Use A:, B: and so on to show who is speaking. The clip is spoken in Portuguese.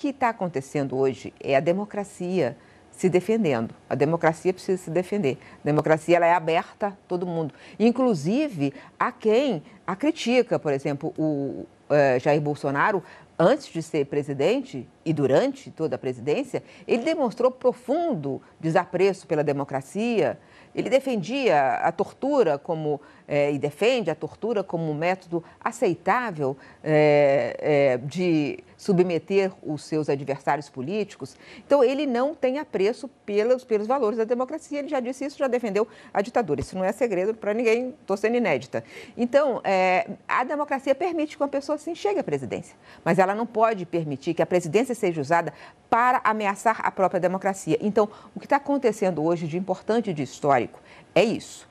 A: que está acontecendo hoje é a democracia se defendendo. A democracia precisa se defender. A democracia ela é aberta a todo mundo. Inclusive a quem a critica, por exemplo, o, eh, Jair Bolsonaro, antes de ser presidente e durante toda a presidência, ele demonstrou profundo desapreço pela democracia. Ele defendia a tortura como é, e defende a tortura como um método aceitável é, é, de submeter os seus adversários políticos. Então ele não tem apreço pelos pelos valores da democracia. Ele já disse isso, já defendeu a ditadura. Isso não é segredo para ninguém. Estou sendo inédita. Então a democracia permite que uma pessoa assim chegue à presidência. Mas ela não pode permitir que a presidência seja usada para ameaçar a própria democracia. Então, o que está acontecendo hoje de importante e de histórico é isso.